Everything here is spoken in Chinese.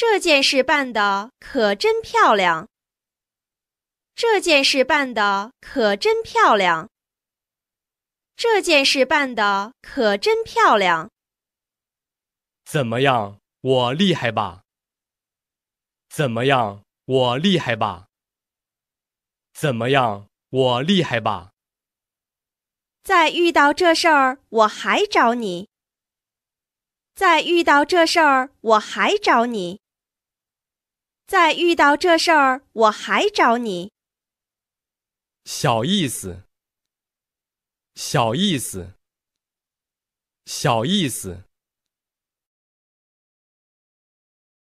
这件事办的可真漂亮。这件事办的可真漂亮。这件事办的可真漂亮。怎么样，我厉害吧？怎么样，我厉害吧？怎么样，我厉害吧？再遇到这事儿，我还找你。再遇到这事儿，我还找你。再遇到这事儿，我还找你。小意思，小意思，小意思。